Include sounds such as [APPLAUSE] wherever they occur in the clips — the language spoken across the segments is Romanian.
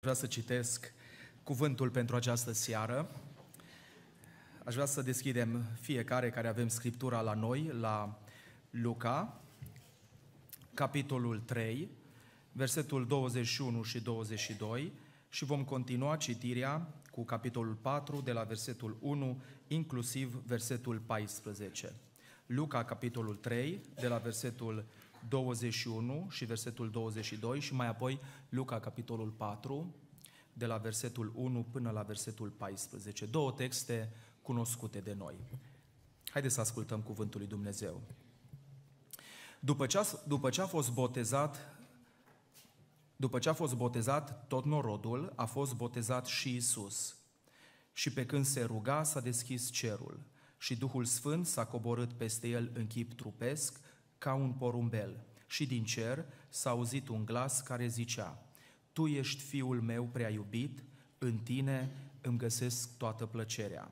Vreau să citesc cuvântul pentru această seară. Aș vrea să deschidem fiecare care avem Scriptura la noi, la Luca, capitolul 3, versetul 21 și 22 și vom continua citirea cu capitolul 4 de la versetul 1, inclusiv versetul 14. Luca, capitolul 3, de la versetul 21 și versetul 22 și mai apoi Luca, capitolul 4, de la versetul 1 până la versetul 14. Două texte cunoscute de noi. Haideți să ascultăm cuvântul lui Dumnezeu. După ce a, după ce a fost botezat după ce a fost botezat tot norodul, a fost botezat și Isus. Și pe când se ruga, s-a deschis cerul și Duhul Sfânt s-a coborât peste el în chip trupesc ca un porumbel. Și din cer s-a auzit un glas care zicea, Tu ești fiul meu prea iubit, în tine îmi găsesc toată plăcerea.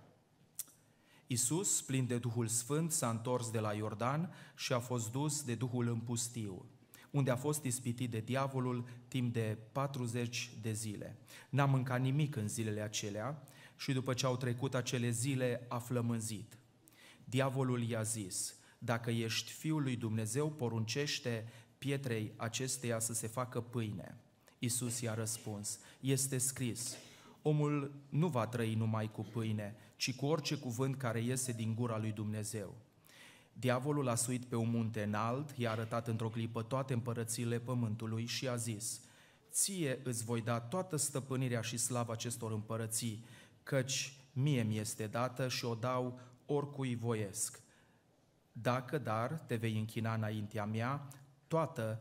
Isus, plin de Duhul Sfânt, s-a întors de la Iordan și a fost dus de Duhul în pustiu, unde a fost ispitit de diavolul timp de 40 de zile. N-a mâncat nimic în zilele acelea și după ce au trecut acele zile a flămânzit. Diavolul i-a zis, dacă ești Fiul lui Dumnezeu, poruncește pietrei acesteia să se facă pâine. Isus i-a răspuns, este scris, omul nu va trăi numai cu pâine, ci cu orice cuvânt care iese din gura lui Dumnezeu. Diavolul a suit pe un munte înalt, i-a arătat într-o clipă toate împărățiile pământului și a zis, Ție îți voi da toată stăpânirea și slava acestor împărății, căci mie mi este dată și o dau oricui voiesc, dacă, dar, te vei închina înaintea mea, toată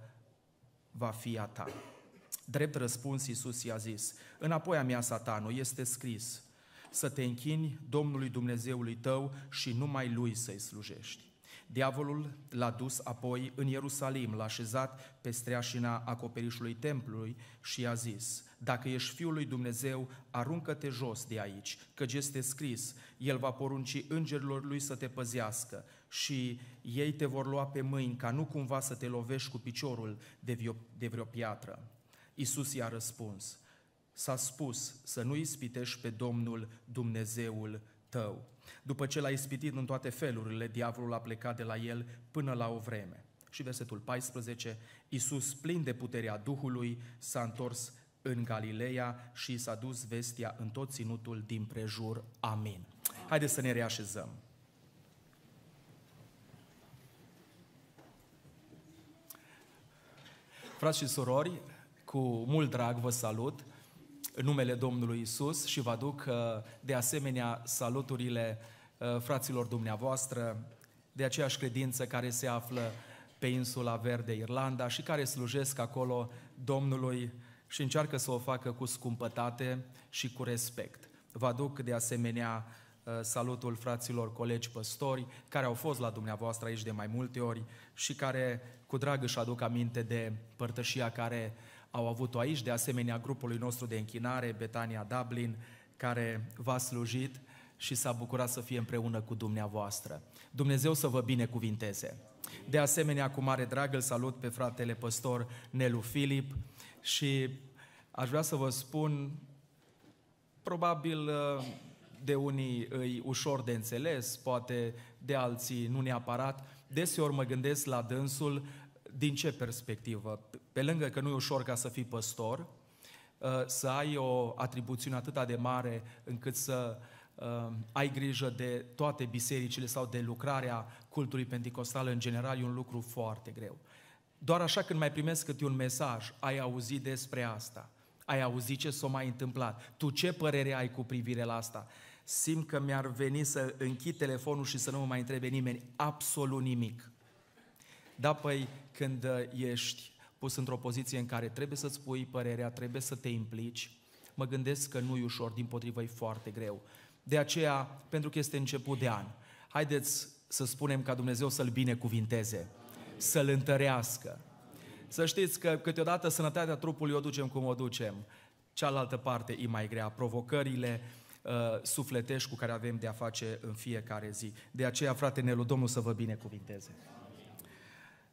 va fi a ta. Drept răspuns, Iisus i-a zis, Înapoi a mea, satanul, este scris, să te închini Domnului Dumnezeului tău și numai Lui să-i slujești. Diavolul l-a dus apoi în Ierusalim, l-a așezat pe streașina acoperișului templului și i-a zis, Dacă ești Fiul lui Dumnezeu, aruncă-te jos de aici, căci este scris, El va porunci îngerilor lui să te păzească și ei te vor lua pe mâini ca nu cumva să te lovești cu piciorul de, vio, de vreo piatră. Iisus i-a răspuns, s-a spus să nu ispitești pe Domnul Dumnezeul tău. După ce l-a ispitit în toate felurile, diavolul a plecat de la el până la o vreme. Și versetul 14, Iisus, plin de puterea Duhului, s-a întors în Galileea și s-a dus vestia în tot ținutul din prejur. Amin. Haideți să ne reașezăm. Frați și surori, cu mult drag vă salut în numele Domnului Isus și vă aduc uh, de asemenea saluturile uh, fraților dumneavoastră de aceeași credință care se află pe insula verde Irlanda și care slujesc acolo Domnului și încearcă să o facă cu scumpătate și cu respect. Vă aduc de asemenea Uh, salutul fraților colegi păstori care au fost la dumneavoastră aici de mai multe ori și care cu drag își aduc aminte de părtășia care au avut-o aici, de asemenea grupului nostru de închinare, Betania Dublin, care v-a slujit și s-a bucurat să fie împreună cu dumneavoastră. Dumnezeu să vă binecuvinteze! De asemenea, cu mare drag îl salut pe fratele păstor Nelu Filip și aș vrea să vă spun, probabil uh, de unii îi ușor de înțeles, poate de alții nu neapărat. Deseori mă gândesc la dânsul din ce perspectivă? Pe lângă că nu e ușor ca să fii păstor, ă, să ai o atribuțiune atât de mare încât să ă, ai grijă de toate bisericile sau de lucrarea cultului pentecostal în general, e un lucru foarte greu. Doar așa când mai primesc câte un mesaj, ai auzit despre asta, ai auzit ce s-a mai întâmplat, tu ce părere ai cu privire la asta? simt că mi-ar veni să închid telefonul și să nu mă mai întrebe nimeni absolut nimic. Da, păi, când uh, ești pus într-o poziție în care trebuie să-ți pui părerea, trebuie să te implici, mă gândesc că nu i ușor, din potrivă e foarte greu. De aceea, pentru că este început de an, haideți să spunem ca Dumnezeu să-L binecuvinteze, să-L întărească. Să știți că câteodată sănătatea trupului o ducem cum o ducem, cealaltă parte e mai grea, provocările, uh, sufletești cu care avem de a face în fiecare zi. De aceea, frate Nelu, Domnul să vă binecuvinteze.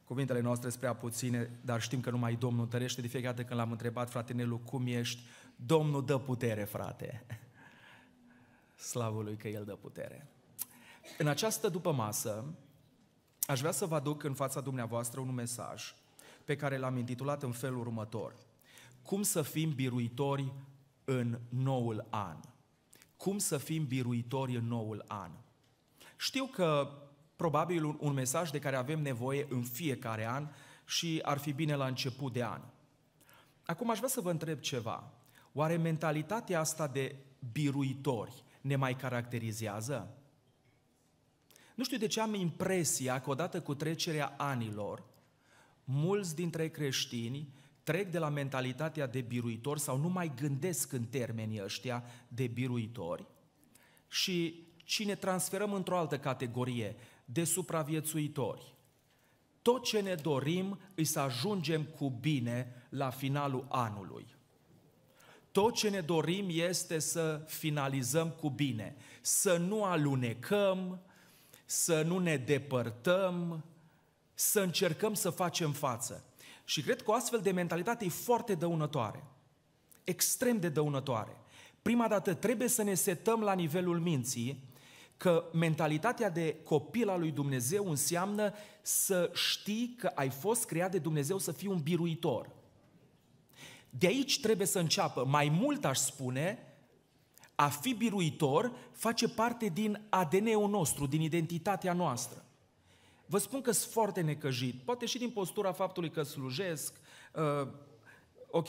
Cuvintele noastre sunt prea puține, dar știm că numai Domnul întărește. De fiecare dată când l-am întrebat, frate Nelu, cum ești? Domnul dă putere, frate. Slavul lui că El dă putere. În această după masă, aș vrea să vă aduc în fața dumneavoastră un mesaj pe care l-am intitulat în felul următor. Cum să fim biruitori în noul an? cum să fim biruitori în noul an. Știu că probabil un, un mesaj de care avem nevoie în fiecare an și ar fi bine la început de an. Acum aș vrea să vă întreb ceva. Oare mentalitatea asta de biruitori ne mai caracterizează? Nu știu de ce am impresia că odată cu trecerea anilor, mulți dintre creștini Trec de la mentalitatea de biruitor sau nu mai gândesc în termenii ăștia de biruitori. Și ci ne transferăm într-o altă categorie, de supraviețuitori. Tot ce ne dorim e să ajungem cu bine la finalul anului. Tot ce ne dorim este să finalizăm cu bine, să nu alunecăm, să nu ne depărtăm, să încercăm să facem față. Și cred că o astfel de mentalitate e foarte dăunătoare. Extrem de dăunătoare. Prima dată trebuie să ne setăm la nivelul minții că mentalitatea de copil al lui Dumnezeu înseamnă să știi că ai fost creat de Dumnezeu să fii un biruitor. De aici trebuie să înceapă. Mai mult aș spune, a fi biruitor face parte din ADN-ul nostru, din identitatea noastră. Vă spun că sunt foarte necăjit, poate și din postura faptului că slujesc, uh, ok,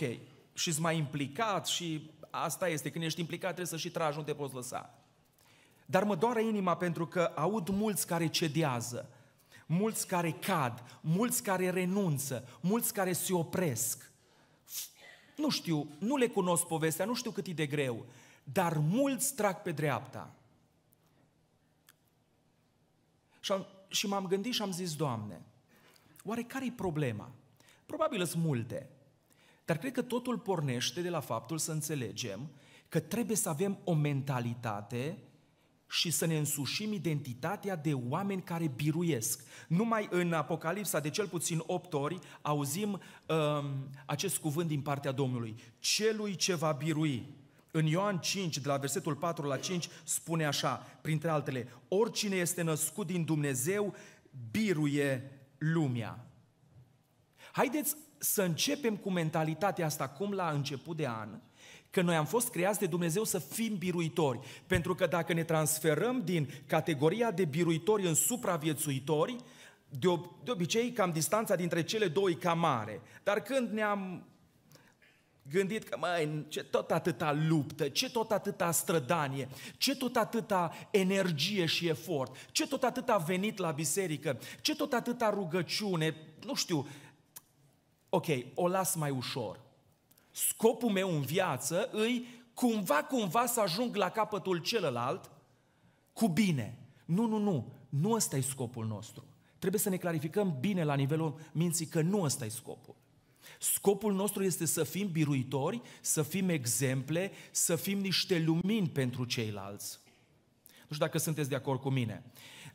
și sunt mai implicat și asta este, când ești implicat trebuie să și tragi, nu te poți lăsa. Dar mă doare inima pentru că aud mulți care cedează, mulți care cad, mulți care renunță, mulți care se opresc. Nu știu, nu le cunosc povestea, nu știu cât e de greu, dar mulți trag pe dreapta. Și am, și m-am gândit și am zis, Doamne, oare care-i problema? Probabil sunt multe, dar cred că totul pornește de la faptul să înțelegem că trebuie să avem o mentalitate și să ne însușim identitatea de oameni care biruiesc. Numai în Apocalipsa, de cel puțin opt ori, auzim um, acest cuvânt din partea Domnului. Celui ce va birui. În Ioan 5, de la versetul 4 la 5, spune așa, printre altele, oricine este născut din Dumnezeu biruie lumea. Haideți să începem cu mentalitatea asta, cum la început de an, că noi am fost creați de Dumnezeu să fim biruitori. Pentru că dacă ne transferăm din categoria de biruitori în supraviețuitori, de, ob- de obicei cam distanța dintre cele două e cam mare. Dar când ne-am gândit că, măi, ce tot atâta luptă, ce tot atâta strădanie, ce tot atâta energie și efort, ce tot atâta venit la biserică, ce tot atâta rugăciune, nu știu, ok, o las mai ușor. Scopul meu în viață îi cumva, cumva să ajung la capătul celălalt cu bine. Nu, nu, nu, nu ăsta e scopul nostru. Trebuie să ne clarificăm bine la nivelul minții că nu ăsta e scopul. Scopul nostru este să fim biruitori, să fim exemple, să fim niște lumini pentru ceilalți. Nu știu dacă sunteți de acord cu mine.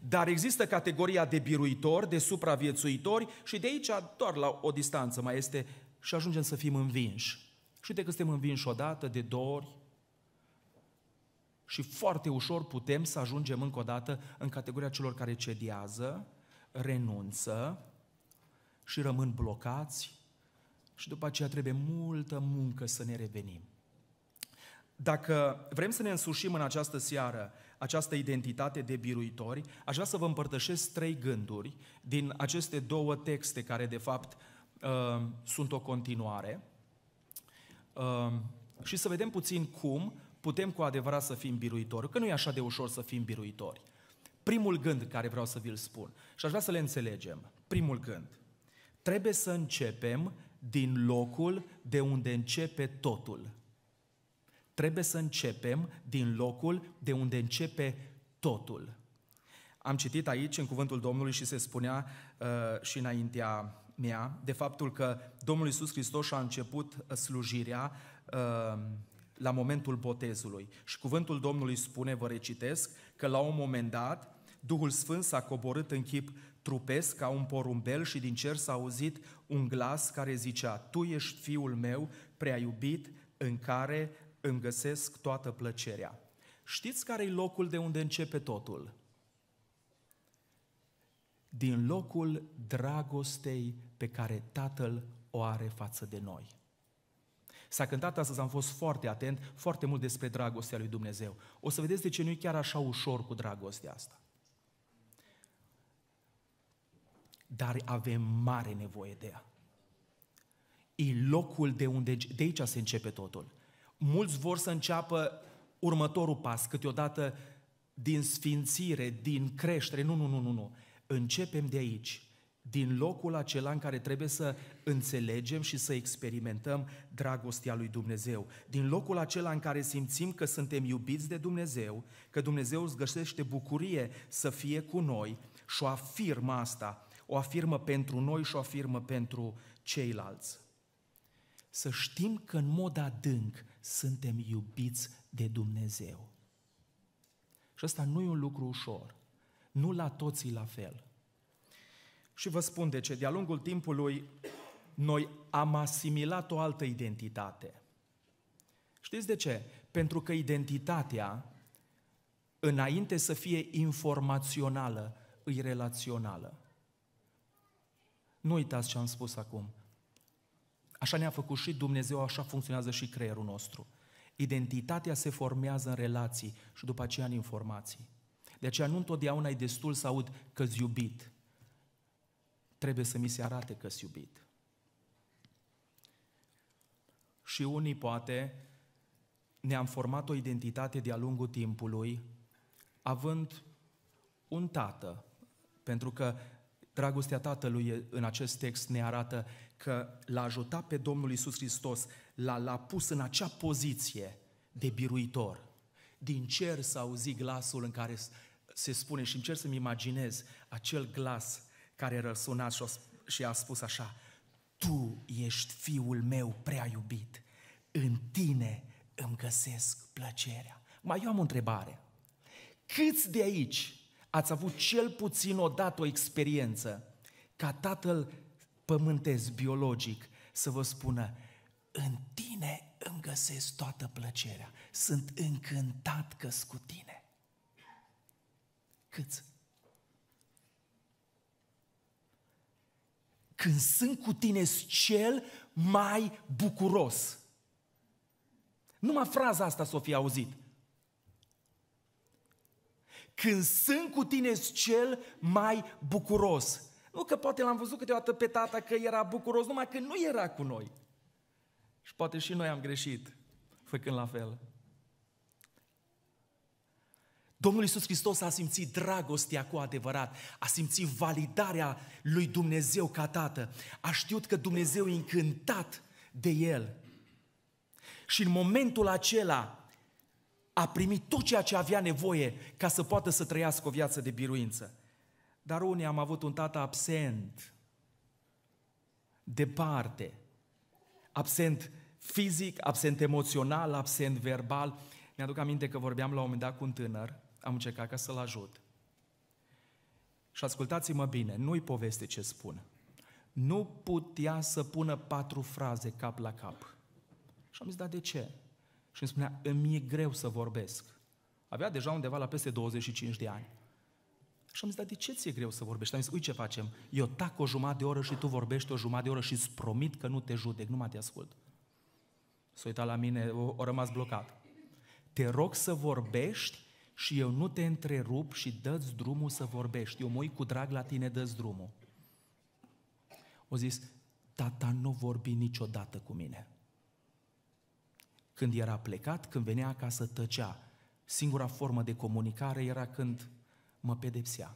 Dar există categoria de biruitori, de supraviețuitori și de aici doar la o distanță mai este și ajungem să fim învinși. Și uite că suntem învinși odată, de două ori, și foarte ușor putem să ajungem încă o dată în categoria celor care cedează, renunță și rămân blocați și după aceea trebuie multă muncă să ne revenim. Dacă vrem să ne însușim în această seară această identitate de biruitori, aș vrea să vă împărtășesc trei gânduri din aceste două texte care, de fapt, uh, sunt o continuare uh, și să vedem puțin cum putem cu adevărat să fim biruitori, că nu e așa de ușor să fim biruitori. Primul gând care vreau să vi-l spun și aș vrea să le înțelegem. Primul gând. Trebuie să începem din locul de unde începe totul. Trebuie să începem din locul de unde începe totul. Am citit aici, în cuvântul Domnului, și se spunea uh, și înaintea mea, de faptul că Domnul Iisus Hristos a început uh, slujirea uh, la momentul botezului. Și cuvântul Domnului spune, vă recitesc, că la un moment dat Duhul Sfânt s-a coborât în chip trupesc ca un porumbel și din cer s-a auzit un glas care zicea, Tu ești fiul meu prea iubit în care îmi găsesc toată plăcerea. Știți care e locul de unde începe totul? Din locul dragostei pe care Tatăl o are față de noi. S-a cântat astăzi, am fost foarte atent, foarte mult despre dragostea lui Dumnezeu. O să vedeți de ce nu e chiar așa ușor cu dragostea asta. dar avem mare nevoie de ea. E locul de unde, de aici se începe totul. Mulți vor să înceapă următorul pas, câteodată din sfințire, din creștere. Nu, nu, nu, nu, nu. Începem de aici, din locul acela în care trebuie să înțelegem și să experimentăm dragostea lui Dumnezeu. Din locul acela în care simțim că suntem iubiți de Dumnezeu, că Dumnezeu îți găsește bucurie să fie cu noi și o afirmă asta o afirmă pentru noi și o afirmă pentru ceilalți. Să știm că în mod adânc suntem iubiți de Dumnezeu. Și ăsta nu e un lucru ușor. Nu la toții la fel. Și vă spun de ce. De-a lungul timpului, noi am asimilat o altă identitate. Știți de ce? Pentru că identitatea, înainte să fie informațională, îi relațională. Nu uitați ce am spus acum. Așa ne-a făcut și Dumnezeu, așa funcționează și creierul nostru. Identitatea se formează în relații și după aceea în informații. De aceea nu întotdeauna e destul să aud că iubit. Trebuie să mi se arate că iubit. Și unii poate ne-am format o identitate de-a lungul timpului, având un tată, pentru că Dragostea Tatălui în acest text ne arată că l-a ajutat pe Domnul Isus Hristos, l-a, l-a pus în acea poziție de biruitor. Din cer s-a auzit glasul în care se spune și încerc să-mi imaginez acel glas care răsuna și a spus așa, Tu ești fiul meu prea iubit, în tine îmi găsesc plăcerea. Mai eu am o întrebare. Câți de aici ați avut cel puțin odată o experiență ca tatăl pământesc biologic să vă spună în tine îmi găsesc toată plăcerea, sunt încântat că cu tine. Câți? Când sunt cu tine, cel mai bucuros. Numai fraza asta s-o fi auzit. Când sunt cu tine cel mai bucuros. Nu că poate l-am văzut câteodată pe tata că era bucuros, numai că nu era cu noi. Și poate și noi am greșit făcând la fel. Domnul Iisus Hristos a simțit dragostea cu adevărat, a simțit validarea lui Dumnezeu ca tată, a știut că Dumnezeu e încântat de el. Și în momentul acela, a primit tot ceea ce avea nevoie ca să poată să trăiască o viață de biruință. Dar unii am avut un tată absent, departe, absent fizic, absent emoțional, absent verbal. Mi-aduc aminte că vorbeam la un moment dat cu un tânăr, am încercat ca să-l ajut. Și ascultați-mă bine, nu-i poveste ce spun. Nu putea să pună patru fraze cap la cap. Și am zis, dar de ce? și îmi spunea, îmi e greu să vorbesc. Avea deja undeva la peste 25 de ani. Și am zis, dar de ce ți-e greu să vorbești? Am zis, uite ce facem, eu tac o jumătate de oră și tu vorbești o jumătate de oră și îți promit că nu te judec, nu mă te ascult. S-a uitat la mine, o, o rămas blocat. Te rog să vorbești și eu nu te întrerup și dă-ți drumul să vorbești. Eu mă uit cu drag la tine, dă-ți drumul. O zis, tata nu vorbi niciodată cu mine. Când era plecat, când venea acasă, tăcea. Singura formă de comunicare era când mă pedepsea.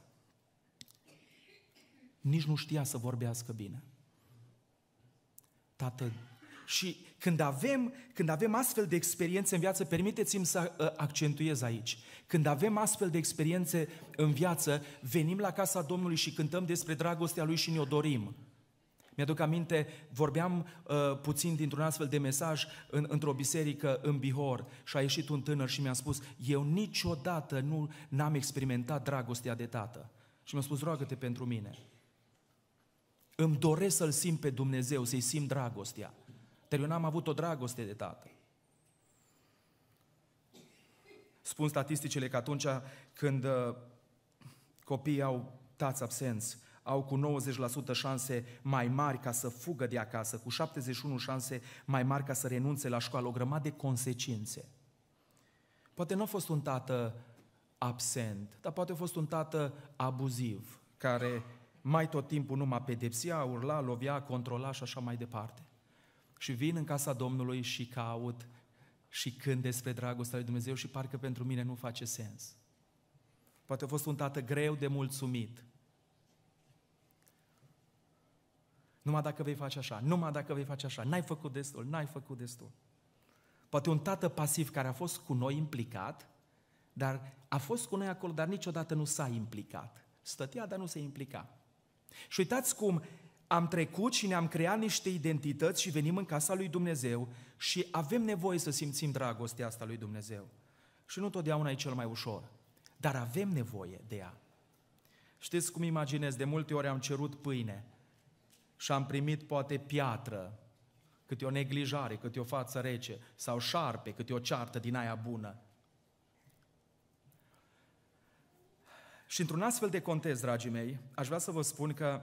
Nici nu știa să vorbească bine. Tată, și când avem, când avem astfel de experiențe în viață, permiteți-mi să uh, accentuez aici, când avem astfel de experiențe în viață, venim la casa Domnului și cântăm despre dragostea Lui și ne-o dorim. Mi-aduc aminte, vorbeam uh, puțin dintr-un astfel de mesaj în, într-o biserică în Bihor și a ieșit un tânăr și mi-a spus, eu niciodată nu n-am experimentat dragostea de tată. Și mi-a spus, roagă-te pentru mine. Îmi doresc să-L simt pe Dumnezeu, să-i simt dragostea. Dar eu n-am avut o dragoste de tată. Spun statisticile că atunci când uh, copiii au tați absenți, au cu 90% șanse mai mari ca să fugă de acasă, cu 71 șanse mai mari ca să renunțe la școală, o grămadă de consecințe. Poate nu a fost un tată absent, dar poate a fost un tată abuziv, care mai tot timpul numai pedepsia, urla, lovia, controla și așa mai departe. Și vin în casa Domnului și caut și când despre dragostea lui Dumnezeu și parcă pentru mine nu face sens. Poate a fost un tată greu de mulțumit, Numai dacă vei face așa, numai dacă vei face așa, n-ai făcut destul, n-ai făcut destul. Poate un tată pasiv care a fost cu noi implicat, dar a fost cu noi acolo, dar niciodată nu s-a implicat. Stătea, dar nu se implica. Și uitați cum am trecut și ne-am creat niște identități și venim în casa lui Dumnezeu și avem nevoie să simțim dragostea asta lui Dumnezeu. Și nu totdeauna e cel mai ușor, dar avem nevoie de ea. Știți cum imaginez, de multe ori am cerut pâine și am primit poate piatră, câte o neglijare, câte o față rece, sau șarpe, câte o ceartă din aia bună. Și într-un astfel de context, dragii mei, aș vrea să vă spun că,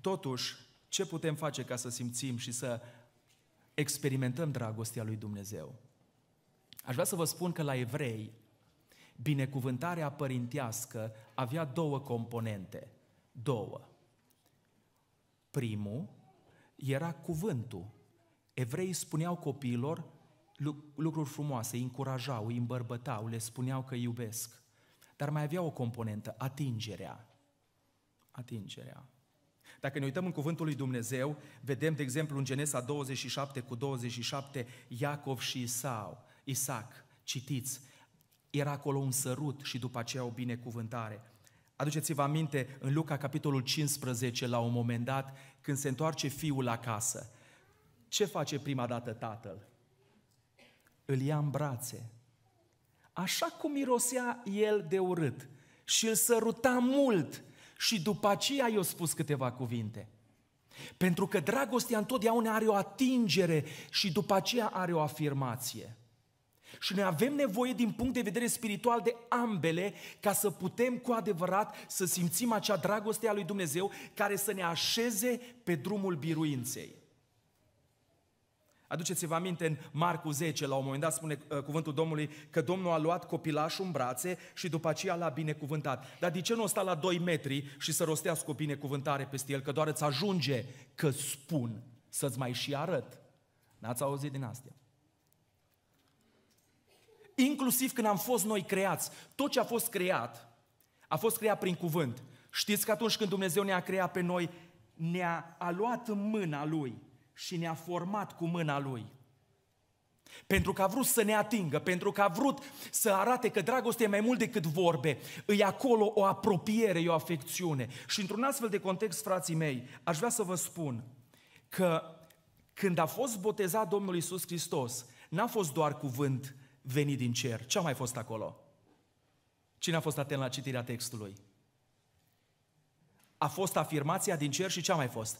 totuși, ce putem face ca să simțim și să experimentăm dragostea lui Dumnezeu? Aș vrea să vă spun că la evrei, binecuvântarea părintească avea două componente. Două. Primul era cuvântul. Evreii spuneau copiilor lucruri frumoase, îi încurajau, îi îmbărbătau, le spuneau că iubesc. Dar mai avea o componentă, atingerea. Atingerea. Dacă ne uităm în cuvântul lui Dumnezeu, vedem, de exemplu, în Genesa 27 cu 27, Iacov și Isau, Isaac, citiți, era acolo un sărut și după aceea o binecuvântare. Aduceți-vă aminte în Luca capitolul 15 la un moment dat când se întoarce fiul acasă. Ce face prima dată tatăl? Îl ia în brațe. Așa cum mirosea el de urât și îl săruta mult și după aceea i-a spus câteva cuvinte. Pentru că dragostea întotdeauna are o atingere și după aceea are o afirmație. Și noi avem nevoie din punct de vedere spiritual de ambele ca să putem cu adevărat să simțim acea dragoste a lui Dumnezeu care să ne așeze pe drumul biruinței. Aduceți-vă aminte în Marcu 10, la un moment dat spune uh, cuvântul Domnului că Domnul a luat copilașul în brațe și după aceea l-a binecuvântat. Dar de ce nu o sta la 2 metri și să rostească o binecuvântare peste el? Că doar îți ajunge că spun să-ți mai și arăt. N-ați auzit din astea. Inclusiv când am fost noi creați, tot ce a fost creat, a fost creat prin cuvânt. Știți că atunci când Dumnezeu ne-a creat pe noi, ne-a a luat în mâna Lui și ne-a format cu mâna Lui. Pentru că a vrut să ne atingă, pentru că a vrut să arate că dragostea e mai mult decât vorbe, îi acolo o apropiere, e o afecțiune. Și într-un astfel de context, frații mei, aș vrea să vă spun că când a fost botezat Domnul Isus Hristos, n-a fost doar cuvânt, venit din cer. Ce a mai fost acolo? Cine a fost atent la citirea textului? A fost afirmația din cer și ce a mai fost?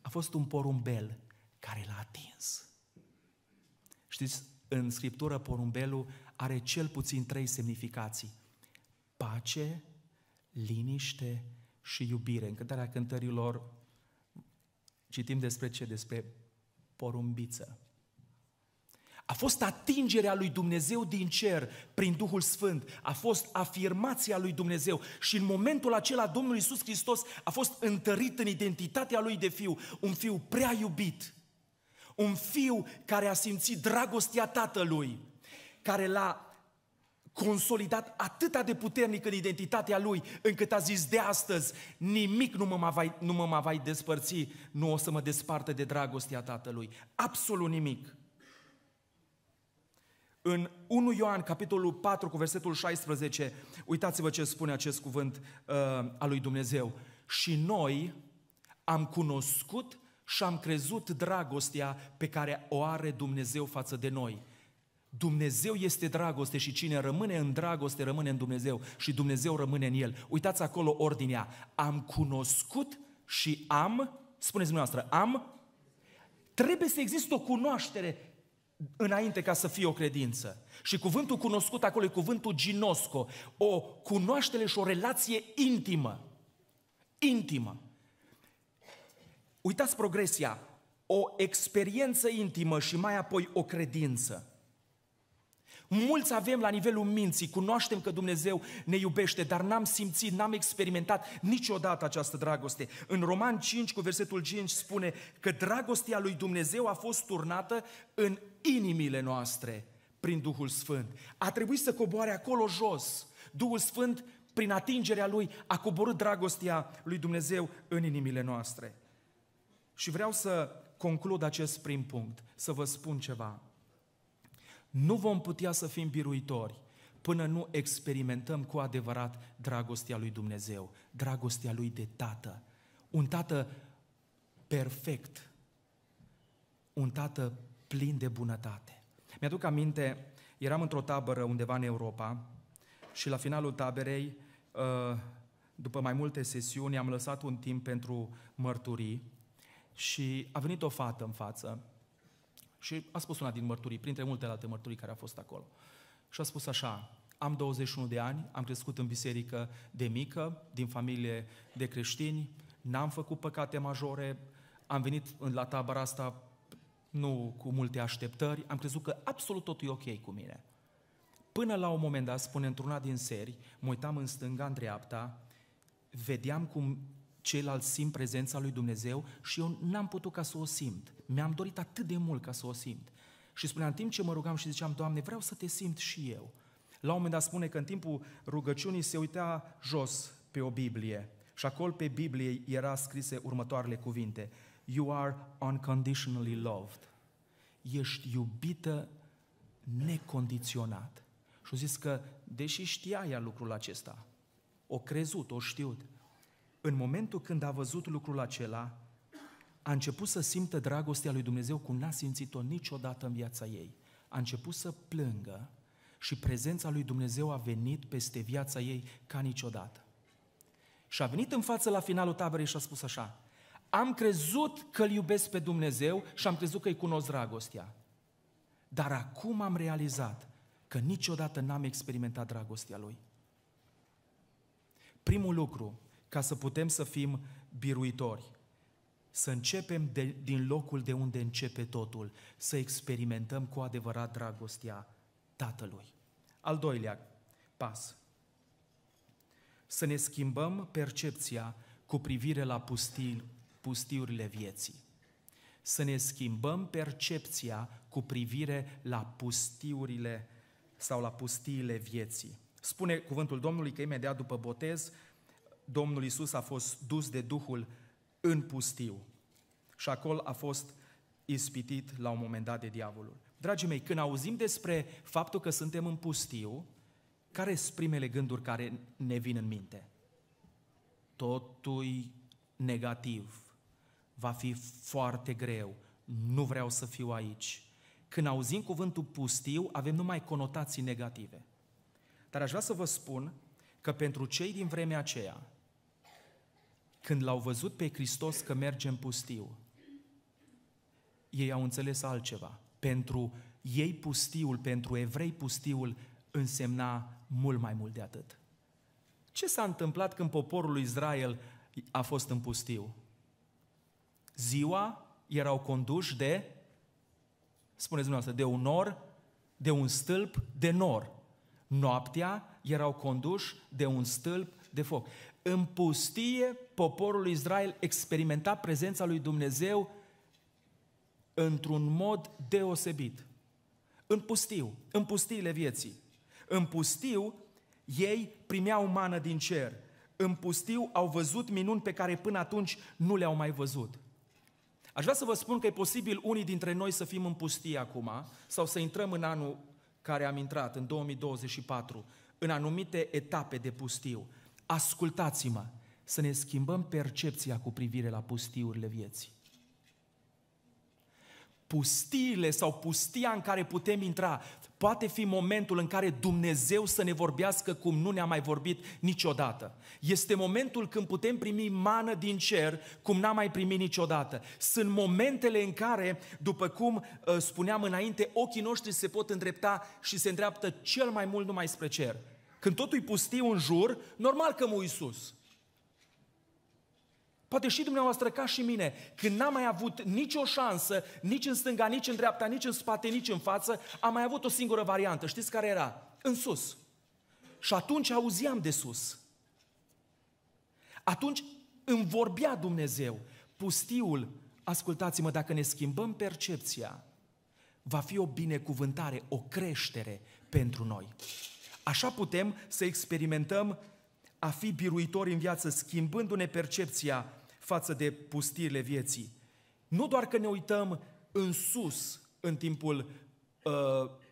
A fost un porumbel care l-a atins. Știți, în scriptură porumbelul are cel puțin trei semnificații. Pace, liniște și iubire. În cântarea cântărilor citim despre ce? Despre porumbiță. A fost atingerea lui Dumnezeu din cer prin Duhul Sfânt. A fost afirmația lui Dumnezeu. Și în momentul acela Domnul Isus Hristos a fost întărit în identitatea lui de fiu. Un fiu prea iubit. Un fiu care a simțit dragostea tatălui. Care l-a consolidat atât de puternic în identitatea lui, încât a zis de astăzi, nimic nu mă, mai, nu mă mai vai despărți, nu o să mă despartă de dragostea tatălui. Absolut nimic. În 1 Ioan, capitolul 4, cu versetul 16, uitați-vă ce spune acest cuvânt uh, al lui Dumnezeu. Și noi am cunoscut și am crezut dragostea pe care o are Dumnezeu față de noi. Dumnezeu este dragoste și cine rămâne în dragoste rămâne în Dumnezeu și Dumnezeu rămâne în el. Uitați acolo ordinea. Am cunoscut și am, spuneți dumneavoastră, am, trebuie să există o cunoaștere înainte ca să fie o credință. Și cuvântul cunoscut acolo e cuvântul ginosco, o cunoaștere și o relație intimă. Intimă. Uitați progresia, o experiență intimă și mai apoi o credință. Mulți avem la nivelul minții, cunoaștem că Dumnezeu ne iubește, dar n-am simțit, n-am experimentat niciodată această dragoste. În Roman 5, cu versetul 5, spune că dragostea lui Dumnezeu a fost turnată în inimile noastre prin Duhul Sfânt. A trebuit să coboare acolo jos. Duhul Sfânt, prin atingerea Lui, a coborât dragostea lui Dumnezeu în inimile noastre. Și vreau să conclud acest prim punct, să vă spun ceva. Nu vom putea să fim biruitori până nu experimentăm cu adevărat dragostea lui Dumnezeu, dragostea lui de tată. Un tată perfect, un tată plin de bunătate. Mi-aduc aminte, eram într-o tabără undeva în Europa și la finalul taberei, uh, după mai multe sesiuni, am lăsat un timp pentru mărturii și a venit o fată în față și a spus una din mărturii, printre multe alte mărturii care au fost acolo. Și a spus așa, am 21 de ani, am crescut în biserică de mică, din familie de creștini, n-am făcut păcate majore, am venit la tabăra asta nu cu multe așteptări, am crezut că absolut totul e ok cu mine. Până la un moment dat, spune într-una din seri, mă uitam în stânga, în dreapta, vedeam cum ceilalți simt prezența lui Dumnezeu și eu n-am putut ca să o simt. Mi-am dorit atât de mult ca să o simt. Și spunea, în timp ce mă rugam și ziceam, Doamne, vreau să te simt și eu. La un moment dat spune că în timpul rugăciunii se uita jos pe o Biblie și acolo pe Biblie era scrise următoarele cuvinte – You are unconditionally loved. Ești iubită necondiționat. Și-o zis că, deși știa ea lucrul acesta, o crezut, o știut, în momentul când a văzut lucrul acela, a început să simtă dragostea lui Dumnezeu cum n-a simțit-o niciodată în viața ei. A început să plângă și prezența lui Dumnezeu a venit peste viața ei ca niciodată. Și a venit în față la finalul taberei și a spus așa, am crezut că îl iubesc pe Dumnezeu și am crezut că îi cunosc dragostea. Dar acum am realizat că niciodată n-am experimentat dragostea lui. Primul lucru, ca să putem să fim biruitori, să începem de, din locul de unde începe totul, să experimentăm cu adevărat dragostea Tatălui. Al doilea pas, să ne schimbăm percepția cu privire la pustii pustiurile vieții. Să ne schimbăm percepția cu privire la pustiurile sau la pustiile vieții. Spune cuvântul Domnului că imediat după botez, Domnul Isus a fost dus de Duhul în pustiu și acolo a fost ispitit la un moment dat de diavolul. Dragii mei, când auzim despre faptul că suntem în pustiu, care sunt primele gânduri care ne vin în minte? Totul negativ, va fi foarte greu, nu vreau să fiu aici. Când auzim cuvântul pustiu, avem numai conotații negative. Dar aș vrea să vă spun că pentru cei din vremea aceea, când l-au văzut pe Hristos că merge în pustiu, ei au înțeles altceva. Pentru ei pustiul, pentru evrei pustiul însemna mult mai mult de atât. Ce s-a întâmplat când poporul lui Israel a fost în pustiu? ziua erau conduși de, spuneți dumneavoastră, de un nor, de un stâlp de nor. Noaptea erau conduși de un stâlp de foc. În pustie, poporul Israel experimenta prezența lui Dumnezeu într-un mod deosebit. În pustiu, în pustiile vieții. În pustiu, ei primeau mană din cer. În pustiu au văzut minuni pe care până atunci nu le-au mai văzut. Aș vrea să vă spun că e posibil unii dintre noi să fim în pustie acum sau să intrăm în anul care am intrat, în 2024, în anumite etape de pustiu. Ascultați-mă să ne schimbăm percepția cu privire la pustiurile vieții. Pustiile sau pustia în care putem intra poate fi momentul în care Dumnezeu să ne vorbească cum nu ne-a mai vorbit niciodată. Este momentul când putem primi mană din cer cum n-am mai primit niciodată. Sunt momentele în care, după cum uh, spuneam înainte, ochii noștri se pot îndrepta și se îndreaptă cel mai mult numai spre cer. Când totul e pustiu în jur, normal că mă sus. Poate și dumneavoastră ca și mine, când n-am mai avut nicio șansă, nici în stânga, nici în dreapta, nici în spate, nici în față, am mai avut o singură variantă. Știți care era? În sus. Și atunci auziam de sus. Atunci îmi vorbea Dumnezeu, pustiul, ascultați-mă, dacă ne schimbăm percepția, va fi o binecuvântare, o creștere pentru noi. Așa putem să experimentăm a fi biruitori în viață, schimbându-ne percepția față de pustiile vieții. Nu doar că ne uităm în sus în timpul uh,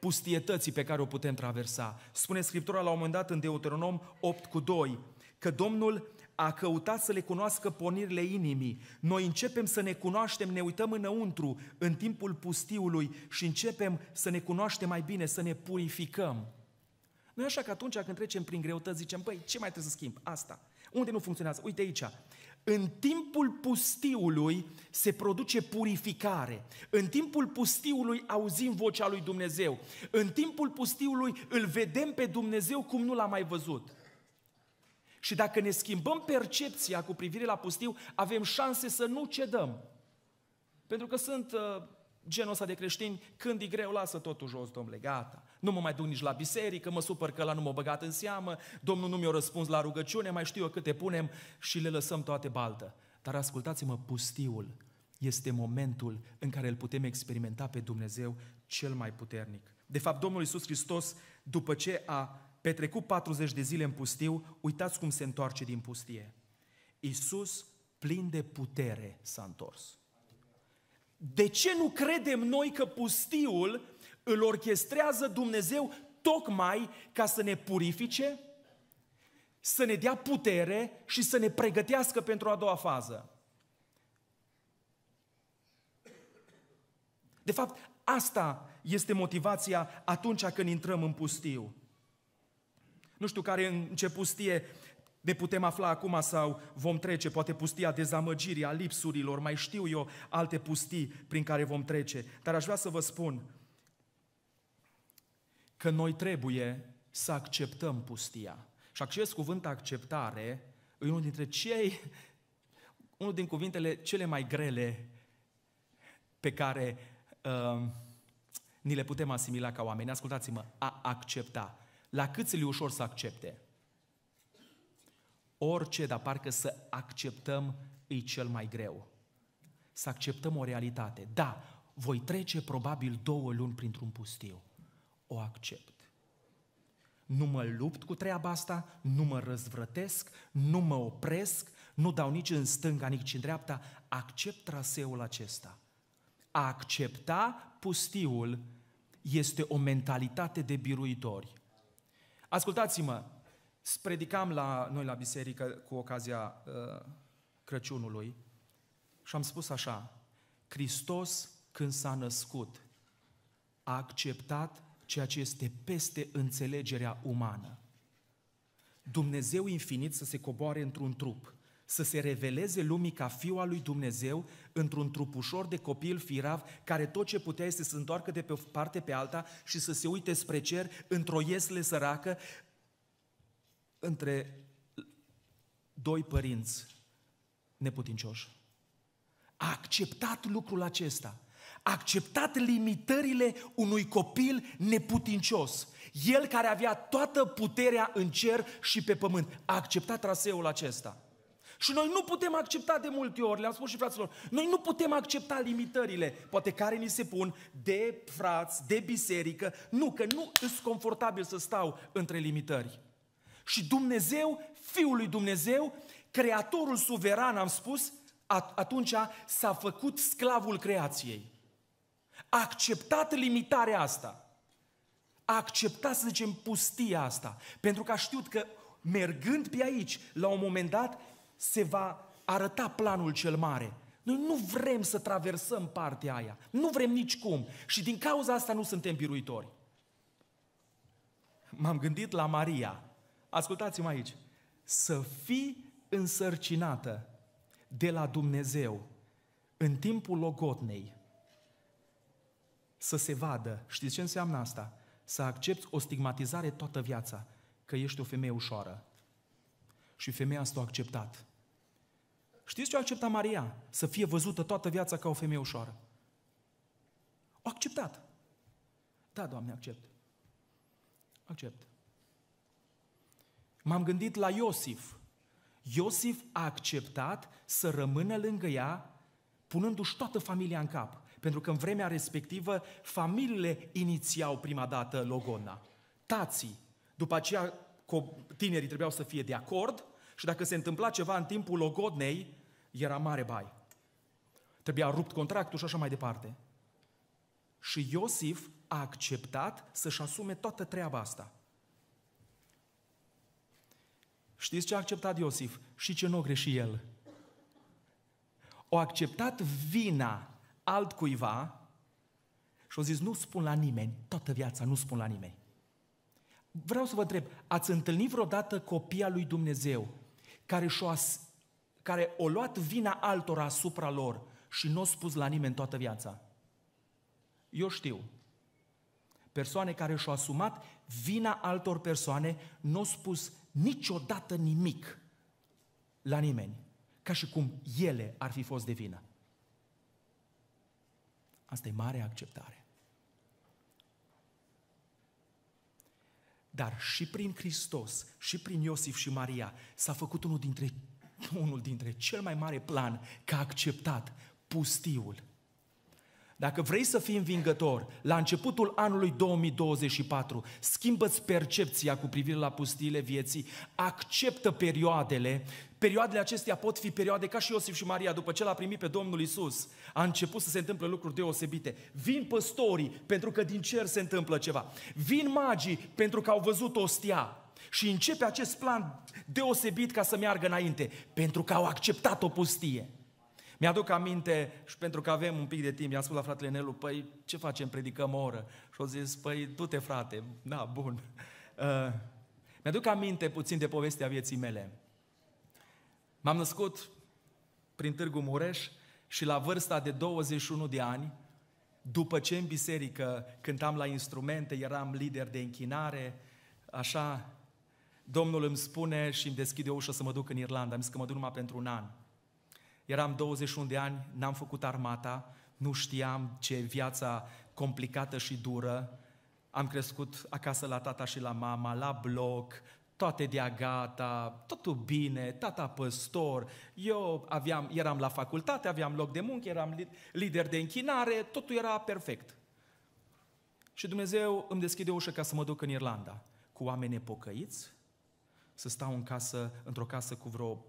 pustietății pe care o putem traversa. Spune Scriptura la un moment dat în Deuteronom 8 cu 2 că Domnul a căutat să le cunoască pornirile inimii. Noi începem să ne cunoaștem, ne uităm înăuntru în timpul pustiului și începem să ne cunoaștem mai bine, să ne purificăm. Nu e așa că atunci când trecem prin greutăți zicem, băi, ce mai trebuie să schimb? Asta. Unde nu funcționează? Uite aici. În timpul pustiului se produce purificare. În timpul pustiului auzim vocea lui Dumnezeu. În timpul pustiului îl vedem pe Dumnezeu cum nu l-am mai văzut. Și dacă ne schimbăm percepția cu privire la pustiu, avem șanse să nu cedăm. Pentru că sunt uh, genul ăsta de creștini, când e greu, lasă totul jos, domnule, gata. Nu mă mai duc nici la biserică, mă supăr că la nu m-a băgat în seamă, Domnul nu mi-a răspuns la rugăciune, mai știu eu câte punem și le lăsăm toate baltă. Dar ascultați-mă, pustiul este momentul în care îl putem experimenta pe Dumnezeu cel mai puternic. De fapt, Domnul Iisus Hristos, după ce a petrecut 40 de zile în pustiu, uitați cum se întoarce din pustie. Iisus, plin de putere, s-a întors. De ce nu credem noi că pustiul îl orchestrează Dumnezeu tocmai ca să ne purifice, să ne dea putere și să ne pregătească pentru a doua fază. De fapt, asta este motivația atunci când intrăm în pustiu. Nu știu care în ce pustie ne putem afla acum sau vom trece, poate pustia dezamăgirii, a lipsurilor, mai știu eu alte pustii prin care vom trece. Dar aș vrea să vă spun, că noi trebuie să acceptăm pustia. Și acest cuvânt acceptare e unul dintre cei, [LAUGHS] unul din cuvintele cele mai grele pe care uh, ni le putem asimila ca oameni. Ascultați-mă, a accepta. La câți le ușor să accepte? Orice, dar parcă să acceptăm e cel mai greu. Să acceptăm o realitate. Da, voi trece probabil două luni printr-un pustiu o accept. Nu mă lupt cu treaba asta, nu mă răzvrătesc, nu mă opresc, nu dau nici în stânga, nici în dreapta, accept traseul acesta. A accepta pustiul este o mentalitate de biruitori. Ascultați-mă, predicam la noi la biserică cu ocazia uh, Crăciunului și am spus așa, Hristos când s-a născut a acceptat ceea ce este peste înțelegerea umană. Dumnezeu infinit să se coboare într-un trup, să se reveleze lumii ca fiul al lui Dumnezeu într-un trup ușor de copil firav care tot ce putea este să se întoarcă de pe o parte pe alta și să se uite spre cer într-o iesle săracă între doi părinți neputincioși. A acceptat lucrul acesta – a acceptat limitările unui copil neputincios. El care avea toată puterea în cer și pe pământ. A acceptat traseul acesta. Și noi nu putem accepta de multe ori, le-am spus și fraților, noi nu putem accepta limitările, poate care ni se pun de frați, de biserică, nu, că nu sunt confortabil să stau între limitări. Și Dumnezeu, Fiul lui Dumnezeu, Creatorul suveran, am spus, atunci s-a făcut sclavul creației. A acceptat limitarea asta. A acceptat, să zicem, pustia asta. Pentru că a știut că mergând pe aici, la un moment dat, se va arăta planul cel mare. Noi nu vrem să traversăm partea aia. Nu vrem nici cum. Și din cauza asta nu suntem biruitori. M-am gândit la Maria. Ascultați-mă aici. Să fii însărcinată de la Dumnezeu în timpul logotnei să se vadă. Știți ce înseamnă asta? Să accepti o stigmatizare toată viața, că ești o femeie ușoară. Și femeia asta a acceptat. Știți ce a acceptat Maria? Să fie văzută toată viața ca o femeie ușoară. O acceptat. Da, Doamne, accept. Accept. M-am gândit la Iosif. Iosif a acceptat să rămână lângă ea, punându-și toată familia în cap. Pentru că în vremea respectivă, familiile inițiau prima dată logona. Tații. După aceea, tinerii trebuiau să fie de acord și dacă se întâmpla ceva în timpul logodnei, era mare bai. Trebuia rupt contractul și așa mai departe. Și Iosif a acceptat să-și asume toată treaba asta. Știți ce a acceptat Iosif? Și ce nu o greși el. O acceptat vina altcuiva și au zis, nu spun la nimeni, toată viața nu spun la nimeni. Vreau să vă întreb, ați întâlnit vreodată copia lui Dumnezeu care, și-o as, care o luat vina altora asupra lor și nu o spus la nimeni toată viața? Eu știu. Persoane care și-au asumat vina altor persoane, nu au spus niciodată nimic la nimeni, ca și cum ele ar fi fost de vină. Asta e mare acceptare. Dar și prin Hristos, și prin Iosif și Maria s-a făcut unul dintre, [LAUGHS] unul dintre cel mai mare plan că a acceptat pustiul. Dacă vrei să fii învingător, la începutul anului 2024, schimbă-ți percepția cu privire la pustiile vieții, acceptă perioadele Perioadele acestea pot fi perioade ca și Iosif și Maria, după ce l-a primit pe Domnul Isus, a început să se întâmple lucruri deosebite. Vin păstorii pentru că din cer se întâmplă ceva. Vin magii pentru că au văzut o stea. Și începe acest plan deosebit ca să meargă înainte, pentru că au acceptat o pustie. Mi-aduc aminte și pentru că avem un pic de timp, i-am spus la fratele Nelu, păi ce facem, predicăm o oră? Și au zis, păi du-te frate, da, bun. Uh, mi-aduc aminte puțin de povestea vieții mele. M-am născut prin Târgu Mureș și la vârsta de 21 de ani, după ce în biserică cântam la instrumente, eram lider de închinare, așa, Domnul îmi spune și îmi deschide ușa să mă duc în Irlanda. Am zis că mă duc numai pentru un an. Eram 21 de ani, n-am făcut armata, nu știam ce viața complicată și dură. Am crescut acasă la tata și la mama, la bloc, toate de gata, totul bine, tata păstor, eu aveam, eram la facultate, aveam loc de muncă, eram lider de închinare, totul era perfect. Și Dumnezeu îmi deschide ușa ca să mă duc în Irlanda, cu oameni nepocăiți, să stau în casă, într-o casă cu vreo...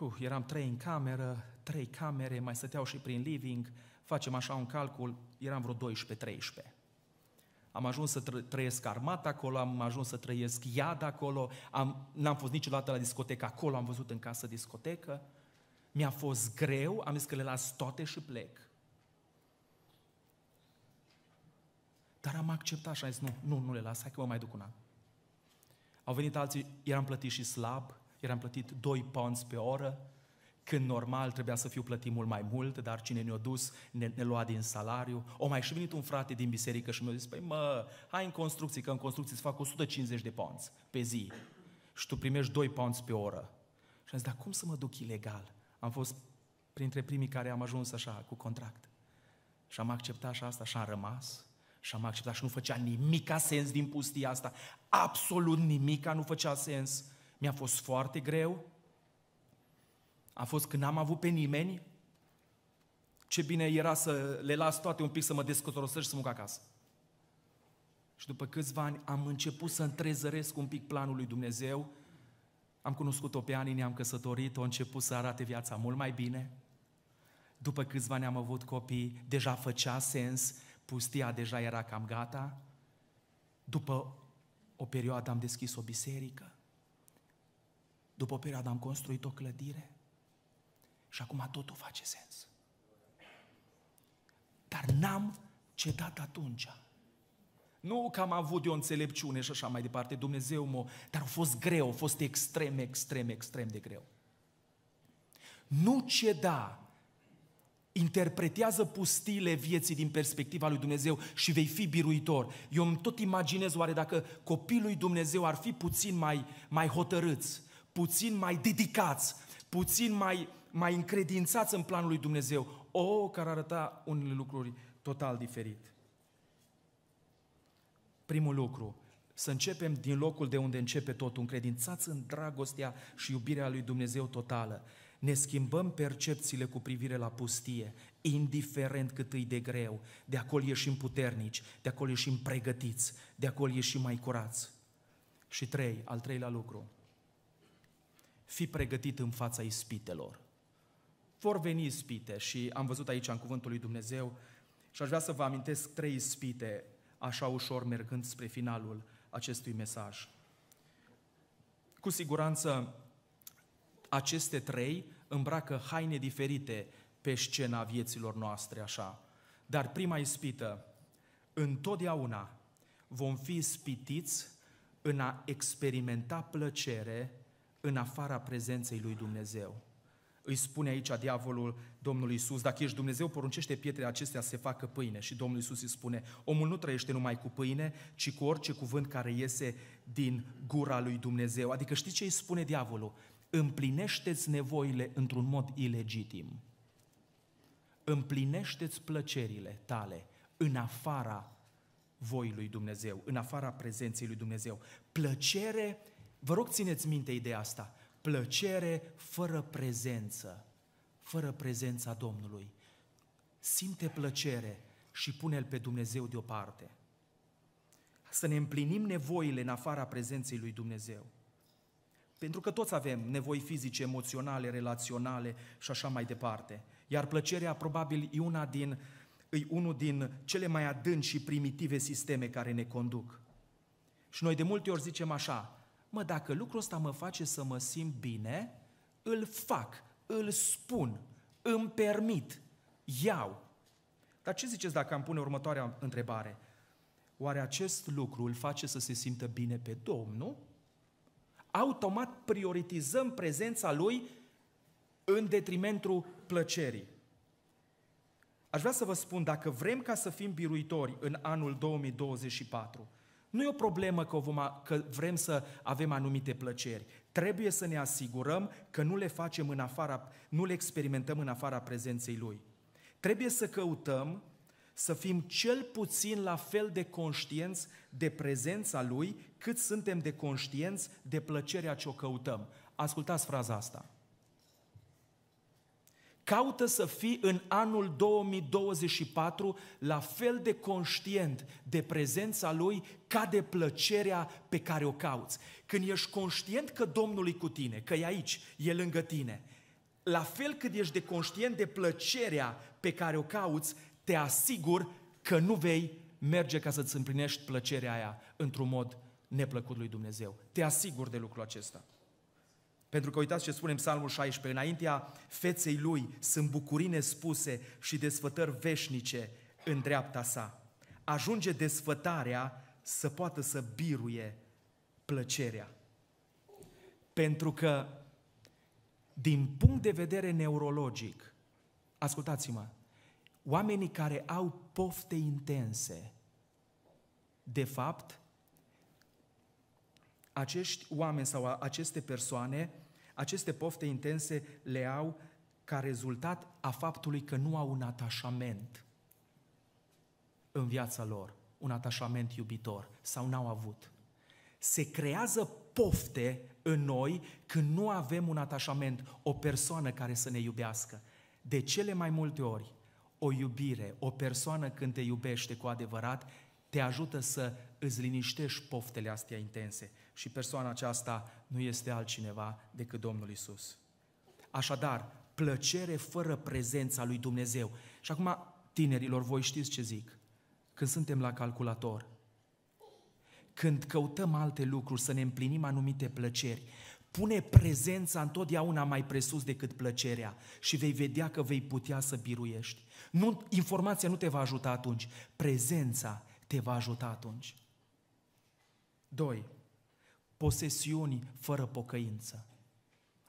Uh, eram trei în cameră, trei camere, mai stăteau și prin living, facem așa un calcul, eram vreo 12-13 am ajuns să trăiesc armat acolo, am ajuns să trăiesc iad acolo, am, n-am fost niciodată la discotecă acolo, am văzut în casă discotecă. Mi-a fost greu, am zis că le las toate și plec. Dar am acceptat și am zis, nu, nu, nu le las, hai că mă mai duc un an. Au venit alții, eram plătit și slab, eram plătit 2 pounds pe oră, când normal trebuia să fiu plătit mult mai mult, dar cine ne-a dus ne, ne lua din salariu. O mai și venit un frate din biserică și mi-a zis, păi mă, hai în construcții, că în construcții îți fac 150 de pounds pe zi și tu primești 2 pounds pe oră. Și am zis, dar cum să mă duc ilegal? Am fost printre primii care am ajuns așa, cu contract. Și am acceptat și asta și am rămas. Și am acceptat și nu făcea nimica sens din pustia asta. Absolut nimica nu făcea sens. Mi-a fost foarte greu, a fost când n-am avut pe nimeni? Ce bine era să le las toate un pic să mă descotorosesc și să mă acasă. Și după câțiva ani am început să întrezăresc un pic planul lui Dumnezeu. Am cunoscut-o pe ani, ne-am căsătorit, a început să arate viața mult mai bine. După câțiva ani am avut copii, deja făcea sens, pustia deja era cam gata. După o perioadă am deschis o biserică. După o perioadă am construit o clădire. Și acum totul face sens. Dar n-am cedat atunci. Nu că am avut eu înțelepciune și așa mai departe, Dumnezeu mă... Dar a fost greu, a fost extrem, extrem, extrem de greu. Nu ceda interpretează pustile vieții din perspectiva lui Dumnezeu și vei fi biruitor. Eu îmi tot imaginez oare dacă copilul lui Dumnezeu ar fi puțin mai, mai hotărâți, puțin mai dedicați, puțin mai, mai încredințați în planul lui Dumnezeu, o, care arăta unele lucruri total diferit. Primul lucru, să începem din locul de unde începe totul, încredințați în dragostea și iubirea lui Dumnezeu totală. Ne schimbăm percepțiile cu privire la pustie, indiferent cât îi de greu. De acolo ieșim puternici, de acolo ieșim pregătiți, de acolo ieșim mai curați. Și trei, al treilea lucru, fi pregătit în fața ispitelor vor veni ispite și am văzut aici în cuvântul lui Dumnezeu și aș vrea să vă amintesc trei ispite, așa ușor mergând spre finalul acestui mesaj. Cu siguranță, aceste trei îmbracă haine diferite pe scena vieților noastre, așa. Dar prima ispită, întotdeauna vom fi ispitiți în a experimenta plăcere în afara prezenței lui Dumnezeu îi spune aici diavolul Domnului Isus, dacă ești Dumnezeu, poruncește pietrele acestea să se facă pâine. Și Domnul Isus îi spune, omul nu trăiește numai cu pâine, ci cu orice cuvânt care iese din gura lui Dumnezeu. Adică știi ce îi spune diavolul? Împlinește-ți nevoile într-un mod ilegitim. Împlinește-ți plăcerile tale în afara voi lui Dumnezeu, în afara prezenței lui Dumnezeu. Plăcere, vă rog țineți minte ideea asta, plăcere fără prezență, fără prezența Domnului. Simte plăcere și pune-L pe Dumnezeu deoparte. Să ne împlinim nevoile în afara prezenței lui Dumnezeu. Pentru că toți avem nevoi fizice, emoționale, relaționale și așa mai departe. Iar plăcerea probabil e, una din, e unul din cele mai adânci și primitive sisteme care ne conduc. Și noi de multe ori zicem așa, mă, dacă lucrul ăsta mă face să mă simt bine, îl fac, îl spun, îmi permit, iau. Dar ce ziceți dacă am pune următoarea întrebare? Oare acest lucru îl face să se simtă bine pe Domnul? Automat prioritizăm prezența Lui în detrimentul plăcerii. Aș vrea să vă spun, dacă vrem ca să fim biruitori în anul 2024, nu e o problemă că, vom, că vrem să avem anumite plăceri. Trebuie să ne asigurăm că nu le facem în afara, nu le experimentăm în afara prezenței Lui. Trebuie să căutăm să fim cel puțin la fel de conștienți de prezența Lui, cât suntem de conștienți de plăcerea ce o căutăm. Ascultați fraza asta caută să fii în anul 2024 la fel de conștient de prezența Lui ca de plăcerea pe care o cauți. Când ești conștient că Domnul e cu tine, că e aici, e lângă tine, la fel cât ești de conștient de plăcerea pe care o cauți, te asigur că nu vei merge ca să-ți împlinești plăcerea aia într-un mod neplăcut lui Dumnezeu. Te asigur de lucrul acesta. Pentru că uitați ce spune în Psalmul 16, înaintea feței lui sunt bucurii nespuse și desfătări veșnice în dreapta sa. Ajunge desfătarea să poată să biruie plăcerea. Pentru că, din punct de vedere neurologic, ascultați-mă, oamenii care au pofte intense, de fapt, acești oameni sau aceste persoane aceste pofte intense le au ca rezultat a faptului că nu au un atașament în viața lor, un atașament iubitor, sau n-au avut. Se creează pofte în noi când nu avem un atașament, o persoană care să ne iubească. De cele mai multe ori, o iubire, o persoană când te iubește cu adevărat, te ajută să îți liniștești poftele astea intense și persoana aceasta nu este altcineva decât Domnul Isus. Așadar, plăcere fără prezența lui Dumnezeu. Și acum, tinerilor, voi știți ce zic. Când suntem la calculator, când căutăm alte lucruri, să ne împlinim anumite plăceri, pune prezența întotdeauna mai presus decât plăcerea și vei vedea că vei putea să biruiești. Nu, informația nu te va ajuta atunci, prezența te va ajuta atunci. 2 posesiuni fără pocăință.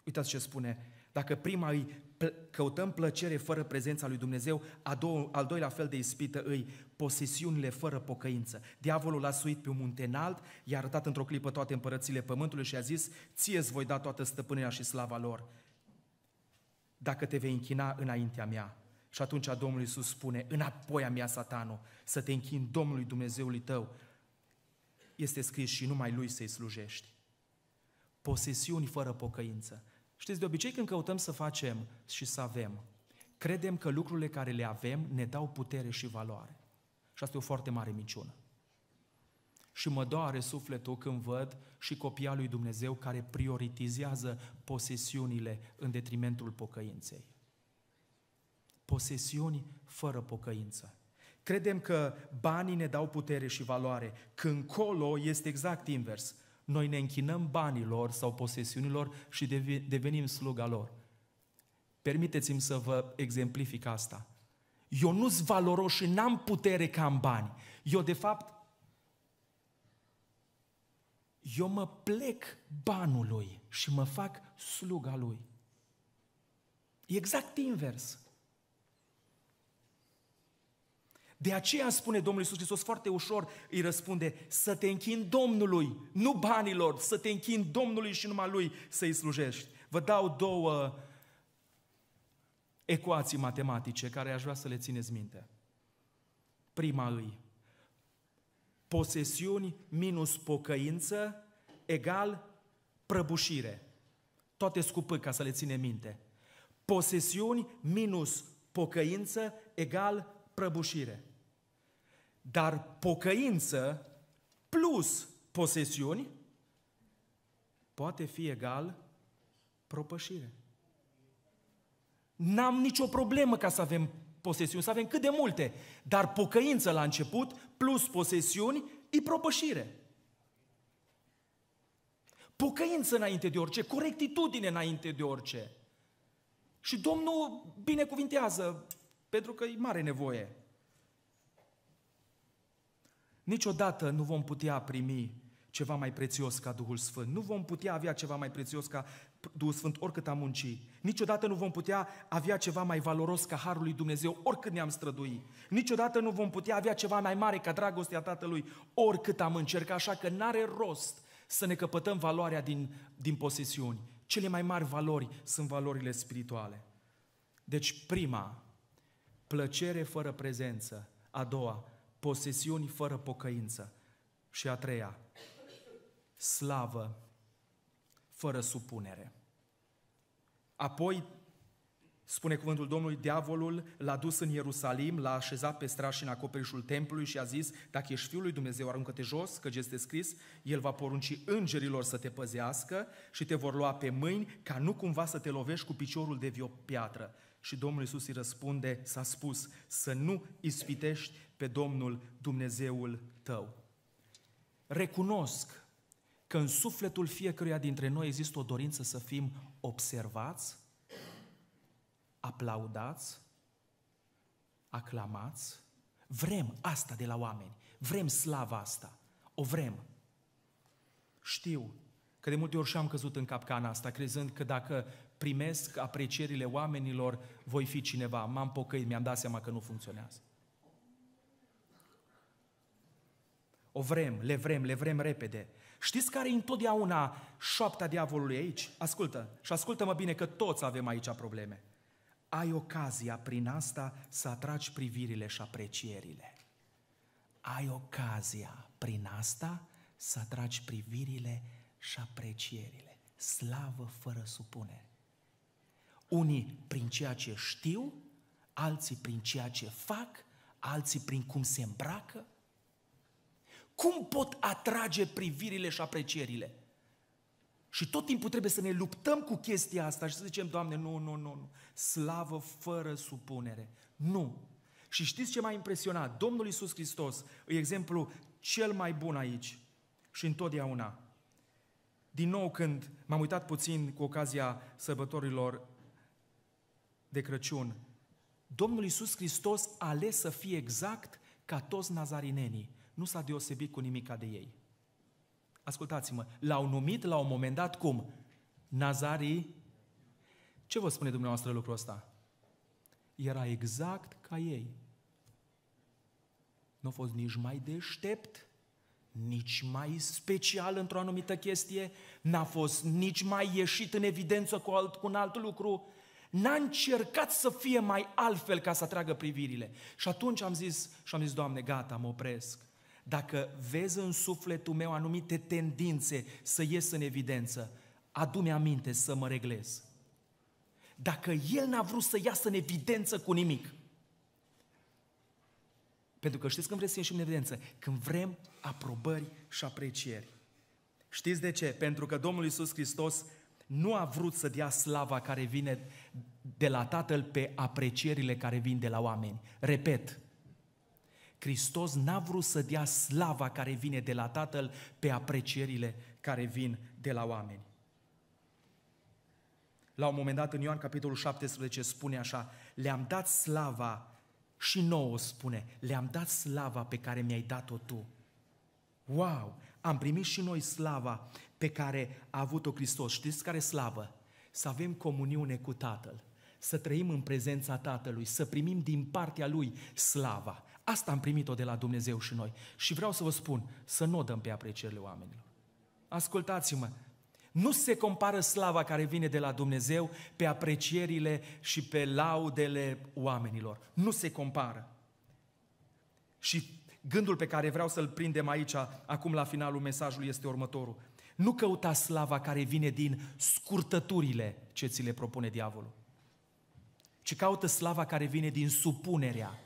Uitați ce spune, dacă prima îi căutăm plăcere fără prezența lui Dumnezeu, a doua, al doilea fel de ispită îi posesiunile fără pocăință. Diavolul l-a suit pe un munte înalt, i-a arătat într-o clipă toate împărățile pământului și a zis, ție îți voi da toată stăpânirea și slava lor, dacă te vei închina înaintea mea. Și atunci Domnul Iisus spune, înapoi a mea, satano, să te închin Domnului Dumnezeului tău, este scris și numai lui să-i slujești. Posesiuni fără pocăință. Știți, de obicei când căutăm să facem și să avem, credem că lucrurile care le avem ne dau putere și valoare. Și asta e o foarte mare minciună. Și mă doare sufletul când văd și copia lui Dumnezeu care prioritizează posesiunile în detrimentul pocăinței. Posesiuni fără pocăință. Credem că banii ne dau putere și valoare. Când colo este exact invers. Noi ne închinăm banilor sau posesiunilor și devenim sluga lor. Permiteți-mi să vă exemplific asta. Eu nu-s valoros și n-am putere ca în bani. Eu, de fapt, eu mă plec banului și mă fac sluga lui. E exact invers. De aceea spune Domnul Iisus Hristos foarte ușor, îi răspunde, să te închin Domnului, nu banilor, să te închin Domnului și numai Lui să-i slujești. Vă dau două ecuații matematice care aș vrea să le țineți minte. Prima îi, posesiuni minus pocăință egal prăbușire. Toate scupă ca să le ține minte. Posesiuni minus pocăință egal prăbușire. Dar pocăință plus posesiuni poate fi egal propășire. N-am nicio problemă ca să avem posesiuni, să avem cât de multe, dar pocăință la început plus posesiuni e propășire. Pocăință înainte de orice, corectitudine înainte de orice. Și Domnul binecuvintează, pentru că e mare nevoie. Niciodată nu vom putea primi ceva mai prețios ca Duhul Sfânt. Nu vom putea avea ceva mai prețios ca Duhul Sfânt oricât am munci. Niciodată nu vom putea avea ceva mai valoros ca Harul lui Dumnezeu oricât ne-am strădui. Niciodată nu vom putea avea ceva mai mare ca dragostea Tatălui oricât am încercat, așa că n-are rost să ne căpătăm valoarea din, din posesiuni. Cele mai mari valori sunt valorile spirituale. Deci prima, plăcere fără prezență. A doua, posesiuni fără pocăință. Și a treia, slavă fără supunere. Apoi, spune cuvântul Domnului, diavolul l-a dus în Ierusalim, l-a așezat pe straș în acoperișul templului și a zis, dacă ești Fiul lui Dumnezeu, aruncă-te jos, că este scris, El va porunci îngerilor să te păzească și te vor lua pe mâini ca nu cumva să te lovești cu piciorul de vio piatră. Și Domnul Iisus îi răspunde, s-a spus, să nu ispitești pe Domnul Dumnezeul tău. Recunosc că în sufletul fiecăruia dintre noi există o dorință să fim observați, aplaudați, aclamați. Vrem asta de la oameni. Vrem slava asta. O vrem. Știu că de multe ori și-am căzut în capcana asta, crezând că dacă primesc aprecierile oamenilor, voi fi cineva, m-am pocăit, mi-am dat seama că nu funcționează. O vrem, le vrem, le vrem repede. Știți care e întotdeauna șoapta diavolului aici? Ascultă, și ascultă-mă bine că toți avem aici probleme. Ai ocazia prin asta să atragi privirile și aprecierile. Ai ocazia prin asta să atragi privirile și aprecierile. Slavă fără supunere. Unii prin ceea ce știu, alții prin ceea ce fac, alții prin cum se îmbracă. Cum pot atrage privirile și aprecierile? Și tot timpul trebuie să ne luptăm cu chestia asta și să zicem, Doamne, nu, nu, nu, nu. Slavă fără supunere. Nu. Și știți ce m-a impresionat? Domnul Isus Hristos exemplu cel mai bun aici și întotdeauna. Din nou, când m-am uitat puțin cu ocazia sărbătorilor de Crăciun. Domnul Iisus Hristos a ales să fie exact ca toți nazarinenii. Nu s-a deosebit cu nimica de ei. Ascultați-mă, l-au numit la un moment dat cum? Nazarii. Ce vă spune dumneavoastră lucrul ăsta? Era exact ca ei. Nu a fost nici mai deștept, nici mai special într-o anumită chestie, n-a fost nici mai ieșit în evidență cu, alt, cu un alt lucru, N-a încercat să fie mai altfel ca să atragă privirile. Și atunci am zis, și am zis, Doamne, gata, mă opresc. Dacă vezi în sufletul meu anumite tendințe să ies în evidență, adu-mi aminte să mă reglez. Dacă el n-a vrut să iasă în evidență cu nimic, pentru că știți când vreți să ieșim în evidență? Când vrem aprobări și aprecieri. Știți de ce? Pentru că Domnul Isus Hristos nu a vrut să dea slava care vine de la Tatăl pe aprecierile care vin de la oameni. Repet, Hristos n-a vrut să dea slava care vine de la Tatăl pe aprecierile care vin de la oameni. La un moment dat în Ioan capitolul 17 spune așa, le-am dat slava și nouă spune, le-am dat slava pe care mi-ai dat-o tu. Wow! Am primit și noi slava pe care a avut-o Hristos. Știți care slavă? să avem comuniune cu Tatăl, să trăim în prezența Tatălui, să primim din partea Lui slava. Asta am primit-o de la Dumnezeu și noi. Și vreau să vă spun, să nu o dăm pe aprecierile oamenilor. Ascultați-mă, nu se compară slava care vine de la Dumnezeu pe aprecierile și pe laudele oamenilor. Nu se compară. Și gândul pe care vreau să-l prindem aici, acum la finalul mesajului, este următorul. Nu căuta slava care vine din scurtăturile ce ți le propune diavolul, ci caută slava care vine din supunerea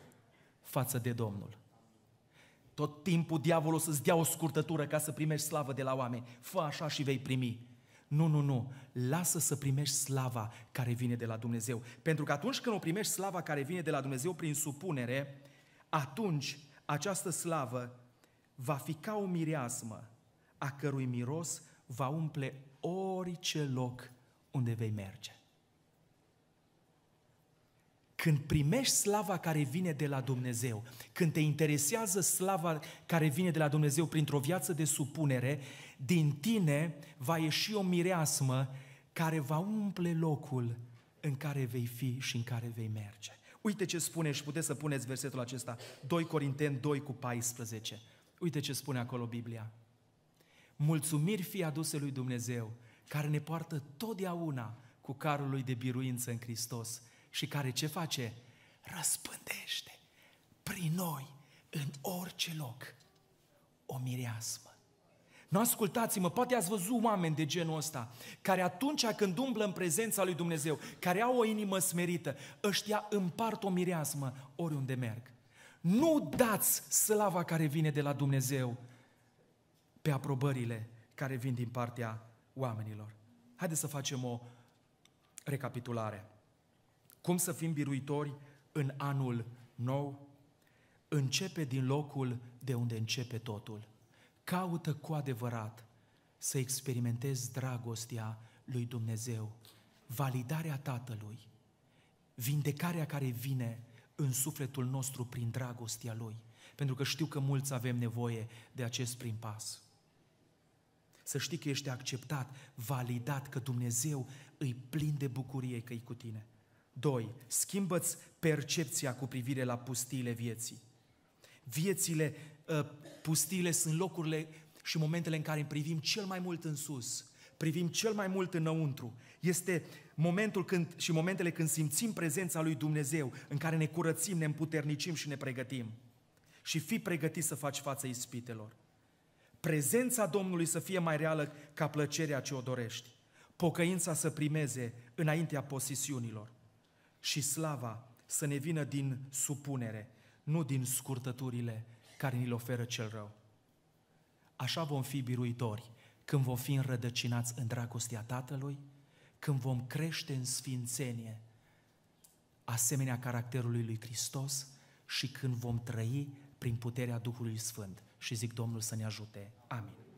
față de Domnul. Tot timpul diavolul să-ți dea o scurtătură ca să primești slavă de la oameni. Fă așa și vei primi. Nu, nu, nu. Lasă să primești slava care vine de la Dumnezeu. Pentru că atunci când o primești slava care vine de la Dumnezeu prin supunere, atunci această slavă va fi ca o mireasmă a cărui miros va umple orice loc unde vei merge. Când primești slava care vine de la Dumnezeu, când te interesează slava care vine de la Dumnezeu printr-o viață de supunere, din tine va ieși o mireasmă care va umple locul în care vei fi și în care vei merge. Uite ce spune și puteți să puneți versetul acesta, 2 Corinteni 2 cu 14. Uite ce spune acolo Biblia mulțumiri fie aduse lui Dumnezeu, care ne poartă totdeauna cu carul lui de biruință în Hristos și care ce face? Răspândește prin noi, în orice loc, o mireasmă. Nu ascultați-mă, poate ați văzut oameni de genul ăsta, care atunci când umblă în prezența lui Dumnezeu, care au o inimă smerită, ăștia împart o mireasmă oriunde merg. Nu dați slava care vine de la Dumnezeu pe aprobările care vin din partea oamenilor. Haideți să facem o recapitulare. Cum să fim biruitori în anul nou? Începe din locul de unde începe totul. Caută cu adevărat să experimentezi dragostea lui Dumnezeu, validarea Tatălui, vindecarea care vine în sufletul nostru prin dragostea Lui. Pentru că știu că mulți avem nevoie de acest prim pas să știi că ești acceptat, validat, că Dumnezeu îi plin de bucurie că e cu tine. 2. Schimbă-ți percepția cu privire la pustiile vieții. Viețile, ă, pustiile sunt locurile și momentele în care îmi privim cel mai mult în sus, privim cel mai mult înăuntru. Este momentul când, și momentele când simțim prezența lui Dumnezeu, în care ne curățim, ne împuternicim și ne pregătim. Și fii pregătit să faci față ispitelor prezența Domnului să fie mai reală ca plăcerea ce o dorești, pocăința să primeze înaintea posesiunilor și slava să ne vină din supunere, nu din scurtăturile care ni le oferă cel rău. Așa vom fi biruitori când vom fi înrădăcinați în dragostea Tatălui, când vom crește în sfințenie, asemenea caracterului lui Hristos și când vom trăi prin puterea Duhului Sfânt și zic Domnul să ne ajute. Amin.